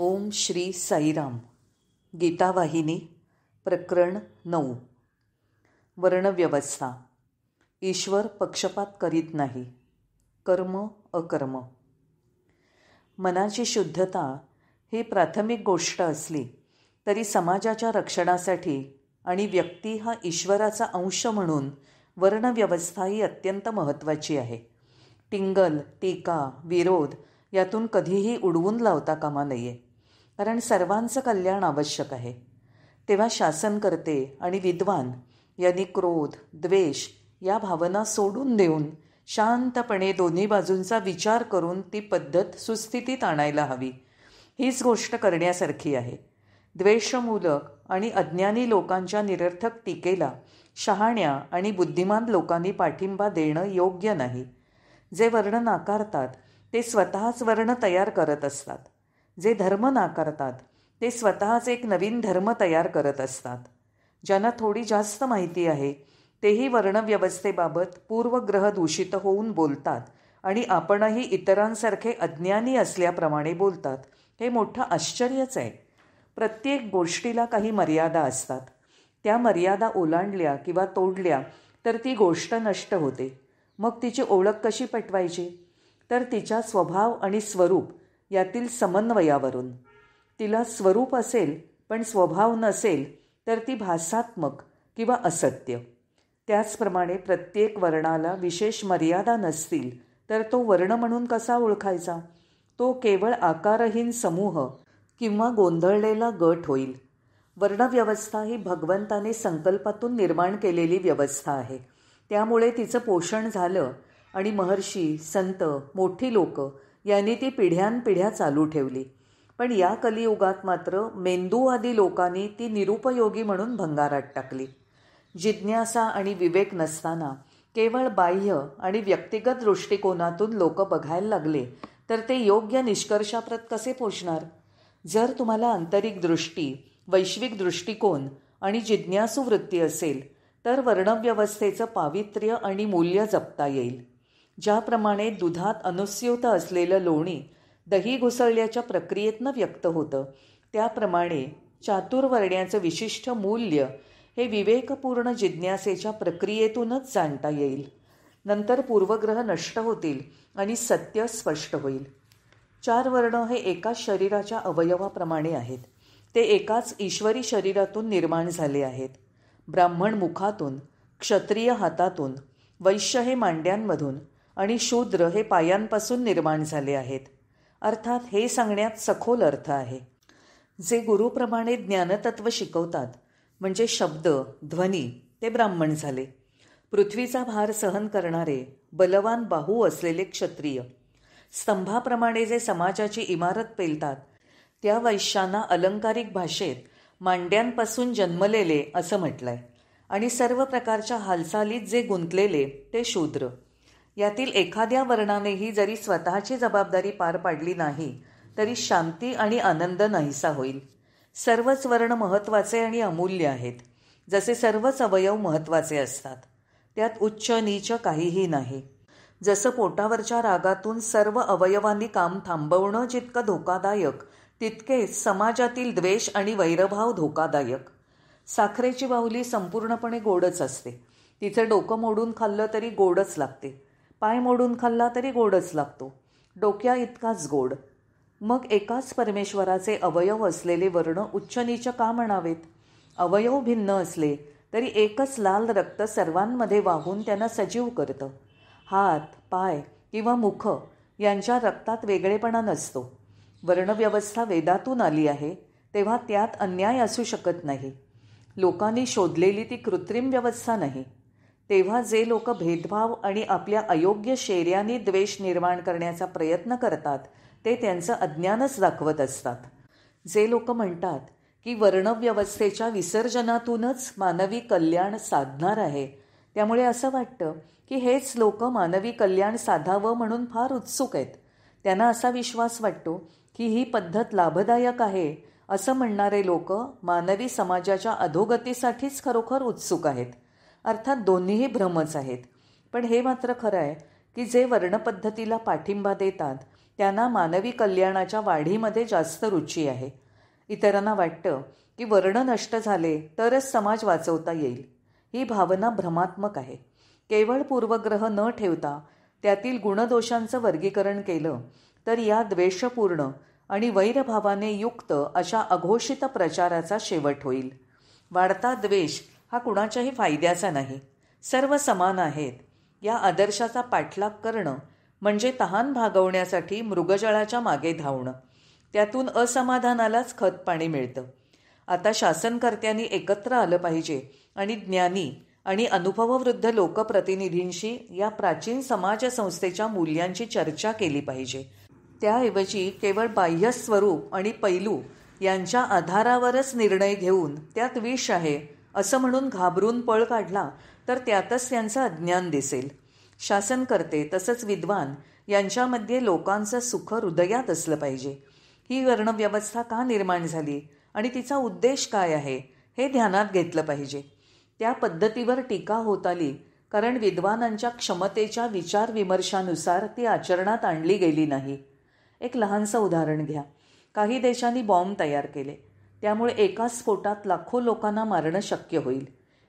ओम श्री साईराम गीतावाहिनी प्रकरण नऊ वर्णव्यवस्था ईश्वर पक्षपात करीत नाही कर्म अकर्म मनाची शुद्धता ही प्राथमिक गोष्ट असली तरी समाजाच्या रक्षणासाठी आणि व्यक्ती हा ईश्वराचा अंश म्हणून वर्णव्यवस्था ही अत्यंत महत्त्वाची आहे टिंगल टीका विरोध यातून कधीही उडवून लावता कामा नये कारण सर्वांचं कल्याण आवश्यक आहे तेव्हा शासनकर्ते आणि विद्वान यांनी क्रोध द्वेष या भावना सोडून देऊन शांतपणे दोन्ही बाजूंचा विचार करून ती पद्धत सुस्थितीत आणायला हवी हीच गोष्ट करण्यासारखी आहे द्वेषमूलक आणि अज्ञानी लोकांच्या निरर्थक टीकेला शहाण्या आणि बुद्धिमान लोकांनी पाठिंबा देणं योग्य नाही जे वर्ण नाकारतात ते स्वतःच वर्ण तयार करत असतात जे धर्म नाकारतात ते स्वतःच एक नवीन धर्म तयार करत असतात ज्यांना थोडी जास्त माहिती आहे तेही वर्णव्यवस्थेबाबत पूर्वग्रह दूषित होऊन बोलतात आणि आपणही इतरांसारखे अज्ञानी असल्याप्रमाणे बोलतात हे मोठं आश्चर्यच आहे प्रत्येक गोष्टीला काही मर्यादा असतात त्या मर्यादा ओलांडल्या किंवा तोडल्या तर ती गोष्ट नष्ट होते मग तिची ओळख कशी पटवायची तर तिच्या स्वभाव आणि स्वरूप यातील समन्वयावरून तिला स्वरूप असेल पण स्वभाव नसेल तर ती भासात्मक किंवा असत्य त्याचप्रमाणे प्रत्येक वर्णाला विशेष मर्यादा नसतील तर तो वर्ण म्हणून कसा ओळखायचा तो केवळ आकारहीन समूह किंवा गोंधळलेला गट होईल वर्णव्यवस्था ही भगवंताने संकल्पातून निर्माण केलेली व्यवस्था आहे त्यामुळे तिचं पोषण झालं आणि महर्षी संत मोठी लोक यांनी ती पिढ्यानपिढ्या चालू ठेवली पण या कलियुगात मात्र मेंदूवादी लोकांनी ती निरुपयोगी म्हणून भंगारात टाकली जिज्ञासा आणि विवेक नसताना केवळ बाह्य आणि व्यक्तिगत दृष्टिकोनातून लोक बघायला लागले तर ते योग्य निष्कर्षाप्रत कसे पोचणार जर तुम्हाला आंतरिक दृष्टी वैश्विक दृष्टिकोन आणि जिज्ञासू वृत्ती असेल तर वर्णव्यवस्थेचं पावित्र्य आणि मूल्य जपता येईल ज्याप्रमाणे दुधात अनुस्यूत असलेलं लोणी दही घुसळल्याच्या प्रक्रियेतनं व्यक्त होतं त्याप्रमाणे चातुर्वर्ण्याचं विशिष्ट मूल्य हे विवेकपूर्ण जिज्ञासेच्या प्रक्रियेतूनच जाणता येईल नंतर पूर्वग्रह नष्ट होतील आणि सत्य स्पष्ट होईल चार वर्ण हे एकाच शरीराच्या अवयवाप्रमाणे आहेत ते एकाच ईश्वरी शरीरातून निर्माण झाले आहेत ब्राह्मण मुखातून क्षत्रिय हातातून वैश्य हे मांड्यांमधून आणि शूद्र हे पायांपासून निर्माण झाले आहेत अर्थात हे सांगण्यात सखोल अर्थ आहे जे गुरुप्रमाणे ज्ञानतत्व शिकवतात म्हणजे शब्द ध्वनी ते ब्राह्मण झाले पृथ्वीचा भार सहन करणारे बलवान बाहू असलेले क्षत्रिय स्तंभाप्रमाणे जे समाजाची इमारत पेलतात त्या वैश्यांना अलंकारिक भाषेत मांड्यांपासून जन्मलेले असं म्हटलंय आणि सर्व प्रकारच्या हालचालीत जे गुंतलेले ते शूद्र यातील एखाद्या वर्णानेही जरी स्वतःची जबाबदारी पार पाडली नाही तरी शांती आणि आनंद नाहीसा होईल सर्वच वर्ण महत्त्वाचे आणि अमूल्य आहेत जसे सर्वच अवयव महत्त्वाचे असतात त्यात उच्च नीच काहीही नाही जसं पोटावरच्या रागातून सर्व अवयवांनी काम थांबवणं जितकं धोकादायक तितकेच समाजातील द्वेष आणि वैरभाव धोकादायक साखरेची बाहुली संपूर्णपणे गोडच असते तिचं डोकं मोडून खाल्लं तरी गोडच लागते पाय मोडून खाल्ला तरी गोडच लागतो डोक्या इतकाच गोड मग एकाच परमेश्वराचे अवयव असलेले वर्ण उच्चनीच का म्हणावेत अवयव भिन्न असले तरी एकच लाल रक्त सर्वांमध्ये वाहून त्यांना सजीव करतं हात पाय किंवा मुख यांच्या रक्तात वेगळेपणा नसतो वर्णव्यवस्था वेदातून आली आहे तेव्हा त्यात अन्याय असू शकत नाही लोकांनी शोधलेली ती कृत्रिम व्यवस्था नाही तेव्हा जे लोक भेदभाव आणि आपल्या अयोग्य शेर्याने द्वेष निर्माण करण्याचा प्रयत्न करतात ते त्यांचं अज्ञानच दाखवत असतात जे लोक म्हणतात की वर्णव्यवस्थेच्या विसर्जनातूनच मानवी कल्याण साधणार आहे त्यामुळे असं वाटतं की हेच लोक मानवी कल्याण साधावं म्हणून फार उत्सुक आहेत त्यांना असा विश्वास वाटतो की ही पद्धत लाभदायक आहे असं म्हणणारे लोक मानवी समाजाच्या अधोगतीसाठीच खरोखर उत्सुक आहेत अर्थात दोन्हीही भ्रमच आहेत पण हे मात्र खरं आहे की जे वर्णपद्धतीला पाठिंबा देतात त्यांना मानवी कल्याणाच्या वाढीमध्ये जास्त रुची आहे इतरांना वाटतं की वर्ण नष्ट झाले तरच समाज वाचवता येईल ही भावना भ्रमात्मक आहे केवळ पूर्वग्रह न ठेवता त्यातील गुणदोषांचं वर्गीकरण केलं तर या द्वेषपूर्ण आणि वैरभावाने युक्त अशा अघोषित प्रचाराचा शेवट होईल वाढता द्वेष हा कुणाच्याही फायद्याचा नाही सर्व समान आहेत या आदर्शाचा पाठलाग करणं म्हणजे तहान भागवण्यासाठी मृगजळाच्या मागे धावणं त्यातून असमाधानालाच खत पाणी मिळतं आता शासनकर्त्यांनी एकत्र आलं पाहिजे आणि ज्ञानी आणि अनुभववृद्ध लोकप्रतिनिधींशी या प्राचीन समाजसंस्थेच्या मूल्यांची चर्चा केली पाहिजे त्याऐवजी केवळ बाह्य स्वरूप आणि पैलू यांच्या आधारावरच निर्णय घेऊन त्यात विष आहे असं म्हणून घाबरून पळ काढला तर त्यातच त्यांचं अज्ञान दिसेल शासनकर्ते तसंच विद्वान यांच्यामध्ये लोकांचं सुख हृदयात असलं पाहिजे ही वर्णव्यवस्था का निर्माण झाली आणि तिचा उद्देश काय आहे हे ध्यानात घेतलं पाहिजे त्या पद्धतीवर टीका होत आली कारण विद्वानांच्या क्षमतेच्या विमर्शानुसार ती आचरणात आणली गेली नाही एक लहानसं उदाहरण घ्या काही देशांनी बॉम्ब तयार केले त्यामुळे एका स्फोटात लाखो लोकांना मारणं शक्य होईल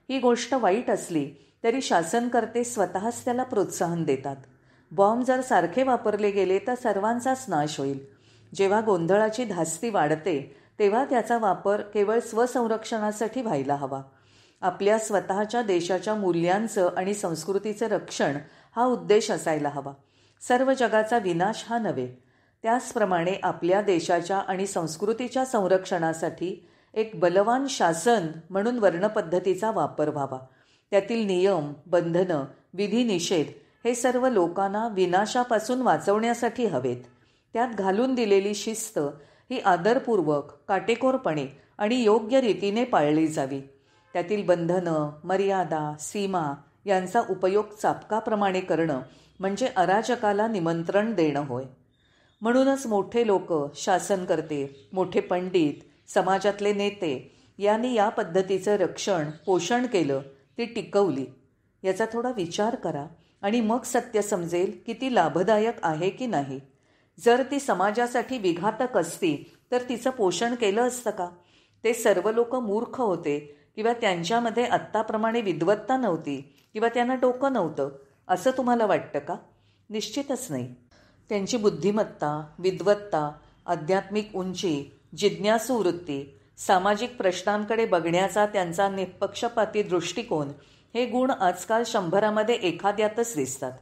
ही गोष्ट वाईट असली तरी शासनकर्ते स्वतःच त्याला प्रोत्साहन देतात बॉम्ब जर सारखे वापरले गेले तर सर्वांचाच नाश होईल जेव्हा गोंधळाची धास्ती वाढते तेव्हा त्याचा वापर केवळ स्वसंरक्षणासाठी व्हायला हवा आपल्या स्वतःच्या देशाच्या मूल्यांचं आणि संस्कृतीचं रक्षण हा उद्देश असायला हवा सर्व जगाचा विनाश हा नव्हे त्याचप्रमाणे आपल्या देशाच्या आणि संस्कृतीच्या संरक्षणासाठी एक बलवान शासन म्हणून वर्णपद्धतीचा वापर व्हावा त्यातील नियम बंधनं विधिनिषेध हे सर्व लोकांना विनाशापासून वाचवण्यासाठी हवेत त्यात घालून दिलेली शिस्त ही आदरपूर्वक काटेकोरपणे आणि योग्य रीतीने पाळली जावी त्यातील बंधनं मर्यादा सीमा यांचा उपयोग चापकाप्रमाणे करणं म्हणजे अराजकाला निमंत्रण देणं होय म्हणूनच मोठे लोक शासनकर्ते मोठे पंडित समाजातले नेते यांनी या पद्धतीचं रक्षण पोषण केलं ती टिकवली याचा थोडा विचार करा आणि मग सत्य समजेल की ती लाभदायक आहे की नाही जर ती समाजासाठी विघातक असती तर तिचं पोषण केलं असतं का ते सर्व लोक मूर्ख होते किंवा त्यांच्यामध्ये आत्ताप्रमाणे विद्वत्ता नव्हती किंवा त्यांना डोकं नव्हतं असं तुम्हाला वाटतं का निश्चितच नाही त्यांची बुद्धिमत्ता विद्वत्ता आध्यात्मिक उंची जिज्ञासू वृत्ती सामाजिक प्रश्नांकडे बघण्याचा त्यांचा निपक्षपाती दृष्टिकोन हे गुण आजकाल शंभरामध्ये एखाद्यातच दिसतात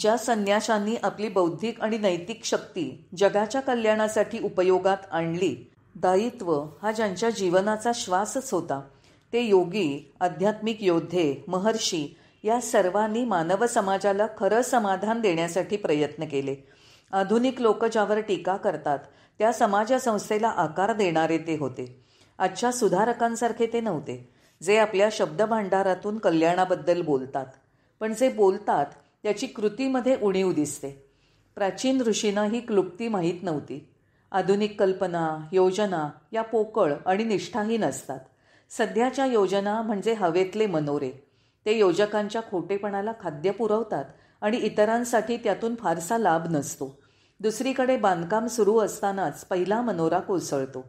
ज्या संन्याशांनी आपली बौद्धिक आणि नैतिक शक्ती जगाच्या कल्याणासाठी उपयोगात आणली दायित्व हा ज्यांच्या जीवनाचा श्वासच होता ते योगी आध्यात्मिक योद्धे महर्षी या सर्वांनी मानव समाजाला खरं समाधान देण्यासाठी प्रयत्न केले आधुनिक लोक ज्यावर टीका करतात त्या समाजसंस्थेला आकार देणारे ते होते आजच्या सुधारकांसारखे ते नव्हते जे आपल्या शब्दभांडारातून कल्याणाबद्दल बोलतात पण जे बोलतात त्याची कृतीमध्ये उणीव दिसते प्राचीन ऋषींना ही क्लुप्ती माहीत नव्हती आधुनिक कल्पना योजना या पोकळ आणि निष्ठाहीन असतात सध्याच्या योजना म्हणजे हवेतले मनोरे ते योजकांच्या खोटेपणाला खाद्य पुरवतात आणि इतरांसाठी त्यातून फारसा लाभ नसतो दुसरीकडे बांधकाम सुरू असतानाच पहिला मनोरा कोसळतो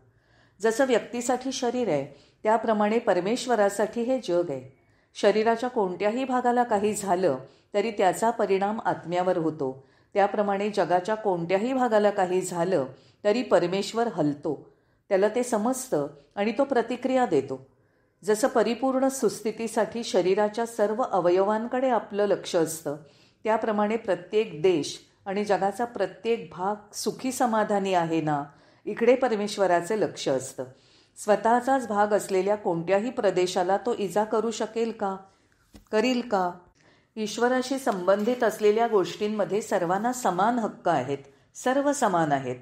जसं व्यक्तीसाठी शरीर आहे त्याप्रमाणे परमेश्वरासाठी हे जग आहे शरीराच्या कोणत्याही भागाला काही झालं तरी त्याचा परिणाम आत्म्यावर होतो त्याप्रमाणे जगाच्या कोणत्याही भागाला काही झालं तरी परमेश्वर हलतो त्याला ते समजतं आणि तो प्रतिक्रिया देतो जसं परिपूर्ण सुस्थितीसाठी शरीराच्या सर्व अवयवांकडे आपलं लक्ष असतं त्याप्रमाणे प्रत्येक देश आणि जगाचा प्रत्येक भाग सुखी समाधानी आहे ना इकडे परमेश्वराचे लक्ष असतं स्वतःचाच भाग असलेल्या कोणत्याही प्रदेशाला तो इजा करू शकेल का करील का ईश्वराशी संबंधित असलेल्या गोष्टींमध्ये सर्वांना समान हक्क आहेत सर्व समान आहेत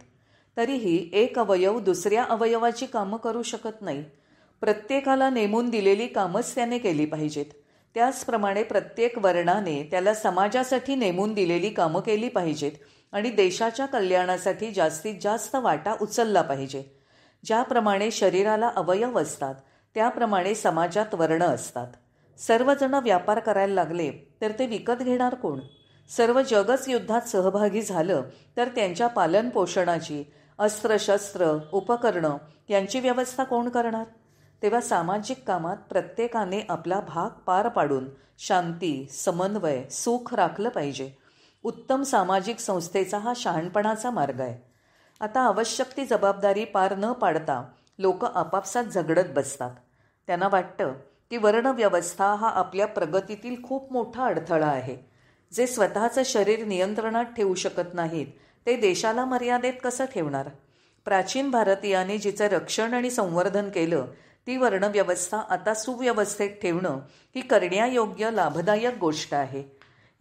तरीही एक अवयव दुसऱ्या अवयवाची कामं करू शकत नाही प्रत्येकाला नेमून दिलेली कामच त्याने केली पाहिजेत त्याचप्रमाणे प्रत्येक वर्णाने त्याला समाजासाठी नेमून दिलेली कामं केली पाहिजेत आणि देशाच्या कल्याणासाठी जास्तीत जास्त वाटा उचलला पाहिजे ज्याप्रमाणे शरीराला अवयव असतात त्याप्रमाणे समाजात वर्ण असतात सर्वजण व्यापार करायला लागले तर ते विकत घेणार कोण सर्व जगच युद्धात सहभागी झालं तर त्यांच्या पालनपोषणाची अस्त्रशस्त्र उपकरणं यांची व्यवस्था कोण करणार तेव्हा सामाजिक कामात प्रत्येकाने आपला भाग पार पाडून शांती समन्वय सुख राखलं पाहिजे उत्तम सामाजिक संस्थेचा हा शहाणपणाचा मार्ग आहे आता आवश्यक ती जबाबदारी पार न पाडता लोक आपापसात झगडत बसतात त्यांना वाटतं की वर्णव्यवस्था हा आपल्या प्रगतीतील खूप मोठा अडथळा आहे जे स्वतःचं शरीर नियंत्रणात ठेवू शकत नाहीत ते देशाला मर्यादेत कसं ठेवणार प्राचीन भारतीयांनी जिचं रक्षण आणि संवर्धन केलं ती वर्णव्यवस्था आता सुव्यवस्थेत ठेवणं ही करण्यायोग्य लाभदायक गोष्ट आहे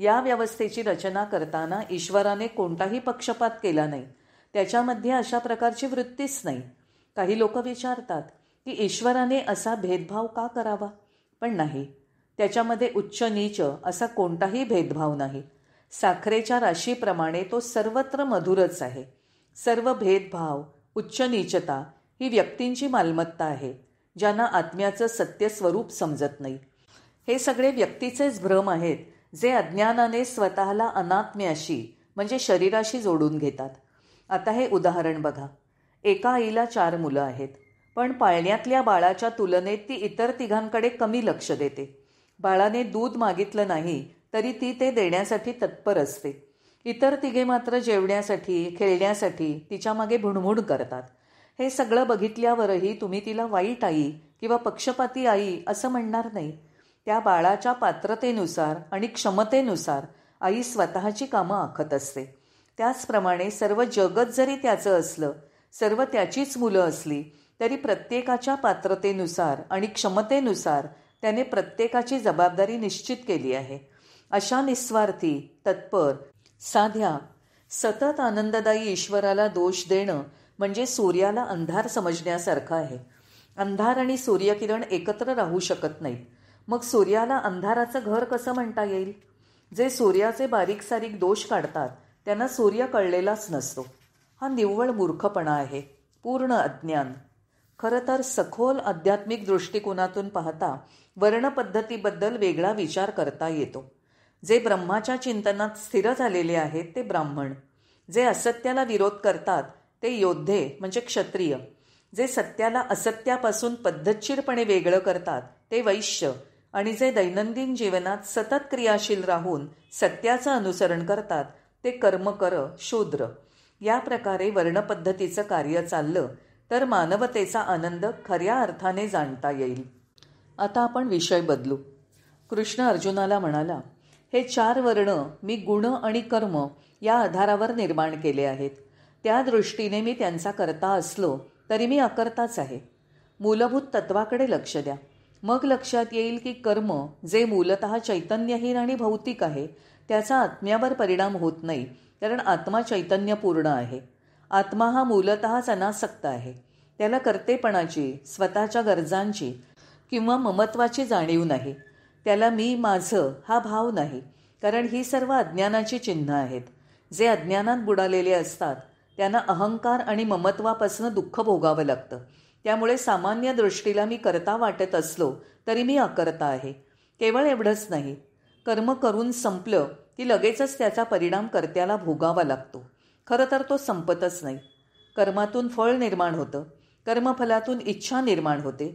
या व्यवस्थेची रचना करताना ईश्वराने कोणताही पक्षपात केला नाही त्याच्यामध्ये अशा प्रकारची वृत्तीच नाही काही लोक विचारतात की ईश्वराने असा भेदभाव का करावा पण नाही त्याच्यामध्ये उच्च नीच असा कोणताही भेदभाव नाही साखरेच्या राशीप्रमाणे तो सर्वत्र मधुरच आहे सर्व भेदभाव उच्च नीचता ही व्यक्तींची मालमत्ता आहे ज्यांना आत्म्याचं सत्य स्वरूप समजत नाही हे सगळे व्यक्तीचेच भ्रम आहेत जे अज्ञानाने स्वतःला अनात्म्याशी म्हणजे शरीराशी जोडून घेतात आता हे उदाहरण बघा एका आईला चार मुलं आहेत पण पाळण्यातल्या बाळाच्या तुलनेत ती इतर तिघांकडे कमी लक्ष देते बाळाने दूध मागितलं नाही तरी ती ते देण्यासाठी तत्पर असते इतर तिघे मात्र जेवण्यासाठी खेळण्यासाठी तिच्या मागे भुणभुण करतात हे सगळं बघितल्यावरही तुम्ही तिला वाईट आई किंवा पक्षपाती आई असं म्हणणार नाही त्या बाळाच्या पात्रतेनुसार आणि क्षमतेनुसार आई स्वतःची कामं आखत असते त्याचप्रमाणे सर्व जगत जरी त्याचं असलं सर्व त्याचीच मुलं असली तरी प्रत्येकाच्या पात्रतेनुसार आणि क्षमतेनुसार त्याने प्रत्येकाची जबाबदारी निश्चित केली आहे अशा निस्वार्थी तत्पर साध्या सतत आनंददायी ईश्वराला दोष देणं म्हणजे सूर्याला अंधार समजण्यासारखं आहे अंधार आणि सूर्यकिरण एकत्र राहू शकत नाहीत मग सूर्याला अंधाराचं घर कसं म्हणता येईल जे सूर्याचे बारीक सारीक दोष काढतात त्यांना सूर्य कळलेलाच नसतो हा निव्वळ मूर्खपणा आहे पूर्ण अज्ञान खरं तर सखोल आध्यात्मिक दृष्टिकोनातून पाहता वर्णपद्धतीबद्दल वेगळा विचार करता येतो जे ब्रह्माच्या चिंतनात स्थिर झालेले आहेत ते ब्राह्मण जे असत्याला विरोध करतात ते योद्धे म्हणजे क्षत्रिय जे सत्याला असत्यापासून पद्धतशीरपणे वेगळं करतात ते वैश्य आणि जे दैनंदिन जीवनात सतत क्रियाशील राहून सत्याचं अनुसरण करतात ते कर्म कर शूद्र या प्रकारे वर्णपद्धतीचं कार्य चाललं तर मानवतेचा आनंद खऱ्या अर्थाने जाणता येईल आता आपण विषय बदलू कृष्ण अर्जुनाला म्हणाला हे चार वर्ण मी गुण आणि कर्म या आधारावर निर्माण केले आहेत त्या दृष्टीने मी त्यांचा करता असलो तरी मी अकर्ताच आहे मूलभूत तत्वाकडे लक्ष द्या मग लक्षात येईल की कर्म जे मूलत चैतन्यहीन आणि भौतिक आहे त्याचा आत्म्यावर परिणाम होत नाही कारण आत्मा चैतन्यपूर्ण आहे आत्मा हा मूलतःच अनासक्त आहे त्याला कर्तेपणाची स्वतःच्या गरजांची किंवा ममत्वाची जाणीव नाही त्याला मी माझं हा भाव नाही कारण ही सर्व अज्ञानाची चिन्ह आहेत जे अज्ञानात बुडालेले असतात त्यांना अहंकार आणि ममत्वापासून दुःख भोगावं लागतं त्यामुळे सामान्य दृष्टीला मी करता वाटत असलो तरी मी अकर्ता आहे केवळ एवढंच नाही कर्म करून संपलं की लगेचच त्याचा परिणाम कर्त्याला भोगावा लागतो खरं तर तो संपतच नाही कर्मातून फळ निर्माण होतं कर्मफलातून इच्छा निर्माण होते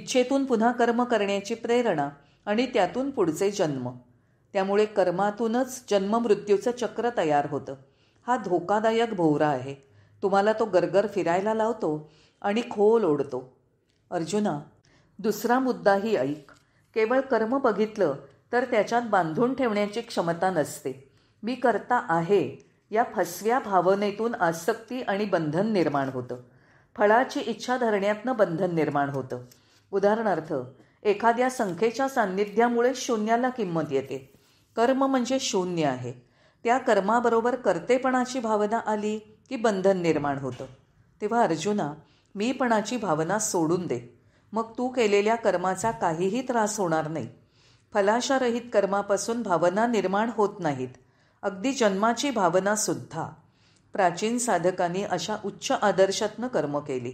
इच्छेतून पुन्हा कर्म करण्याची प्रेरणा आणि त्यातून पुढचे जन्म त्यामुळे कर्मातूनच जन्ममृत्यूचं चक्र तयार होतं हा धोकादायक भोवरा आहे तुम्हाला तो गरगर फिरायला लावतो आणि खोल ओढतो अर्जुना दुसरा मुद्दाही ऐक केवळ कर्म बघितलं तर त्याच्यात बांधून ठेवण्याची क्षमता नसते मी करता आहे या फसव्या भावनेतून आसक्ती आणि बंधन निर्माण होतं फळाची इच्छा धरण्यातनं बंधन निर्माण होतं उदाहरणार्थ एखाद्या संख्येच्या सान्निध्यामुळे शून्याला किंमत येते कर्म म्हणजे शून्य आहे त्या कर्माबरोबर कर्तेपणाची भावना आली की बंधन निर्माण होतं तेव्हा अर्जुना मीपणाची भावना सोडून दे मग तू केलेल्या कर्माचा काहीही त्रास होणार नाही फलाशारहित कर्मापासून भावना निर्माण होत नाहीत अगदी जन्माची भावनासुद्धा प्राचीन साधकांनी अशा उच्च आदर्शातनं कर्म केली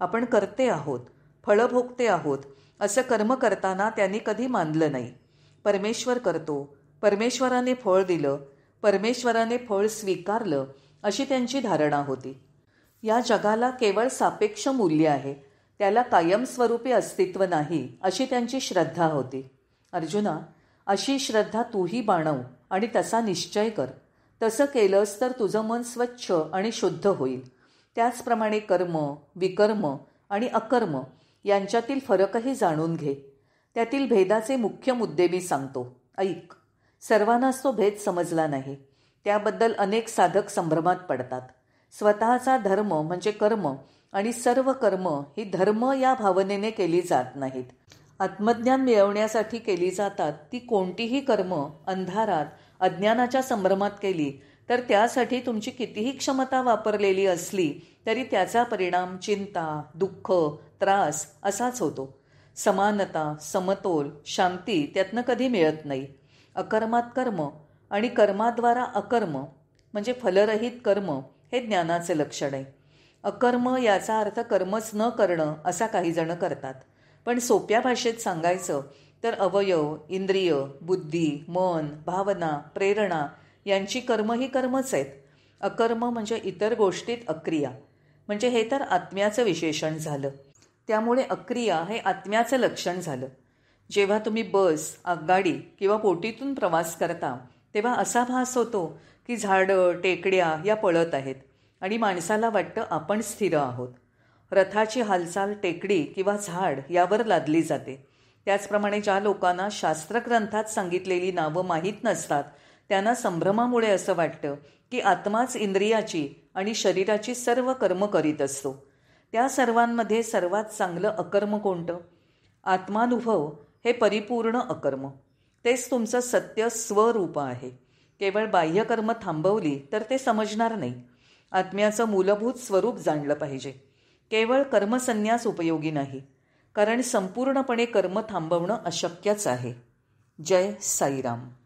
आपण करते आहोत फळं भोगते आहोत असं कर्म करताना त्यांनी कधी मानलं नाही परमेश्वर करतो परमेश्वराने फळ दिलं परमेश्वराने फळ स्वीकारलं अशी त्यांची धारणा होती या जगाला केवळ सापेक्ष मूल्य आहे त्याला कायमस्वरूपी अस्तित्व नाही अशी त्यांची श्रद्धा होती अर्जुना अशी श्रद्धा तूही बाणव आणि तसा निश्चय कर तसं केलंस तर तुझं मन स्वच्छ आणि शुद्ध होईल त्याचप्रमाणे कर्म विकर्म आणि अकर्म यांच्यातील फरकही जाणून घे त्यातील भेदाचे मुख्य मुद्दे मी सांगतो ऐक सर्वांनाच तो भेद समजला नाही त्याबद्दल अनेक साधक संभ्रमात पडतात स्वतःचा धर्म म्हणजे कर्म आणि सर्व कर्म ही धर्म या भावनेने केली जात नाहीत आत्मज्ञान मिळवण्यासाठी केली जातात ती कोणतीही कर्म अंधारात अज्ञानाच्या संभ्रमात केली तर त्यासाठी तुमची कितीही क्षमता वापरलेली असली तरी त्याचा परिणाम चिंता दुःख त्रास असाच होतो समानता समतोल शांती त्यातनं कधी मिळत नाही अकर्मात कर्म आणि कर्माद्वारा अकर्म म्हणजे फलरहित कर्म हे ज्ञानाचे लक्षण आहे अकर्म याचा अर्थ कर्मच न करणं असा काही जण करतात पण सोप्या भाषेत सांगायचं तर अवयव इंद्रिय बुद्धी मन भावना प्रेरणा यांची कर्म ही कर्मच आहेत अकर्म म्हणजे इतर गोष्टीत अक्रिया म्हणजे हे तर आत्म्याचं विशेषण झालं त्यामुळे अक्रिया हे आत्म्याचं लक्षण झालं जेव्हा तुम्ही बस आगगाडी किंवा बोटीतून प्रवास करता तेव्हा असा भास होतो की झाडं टेकड्या या पळत आहेत आणि माणसाला वाटतं आपण स्थिर आहोत रथाची हालचाल टेकडी किंवा झाड यावर लादली जाते त्याचप्रमाणे ज्या लोकांना शास्त्रग्रंथात सांगितलेली नावं माहीत नसतात त्यांना संभ्रमामुळे असं वाटतं की आत्माच इंद्रियाची आणि शरीराची सर्व कर्म करीत असतो त्या सर्वांमध्ये सर्वात चांगलं अकर्म कोणतं आत्मानुभव हे परिपूर्ण अकर्म तेच तुमचं सत्य स्वरूप आहे केवळ बाह्यकर्म थांबवली तर ते समजणार नाही आत्म्याचं मूलभूत स्वरूप जाणलं पाहिजे केवळ कर्मसन्यास उपयोगी नाही कारण संपूर्णपणे कर्म थांबवणं अशक्यच आहे जय साईराम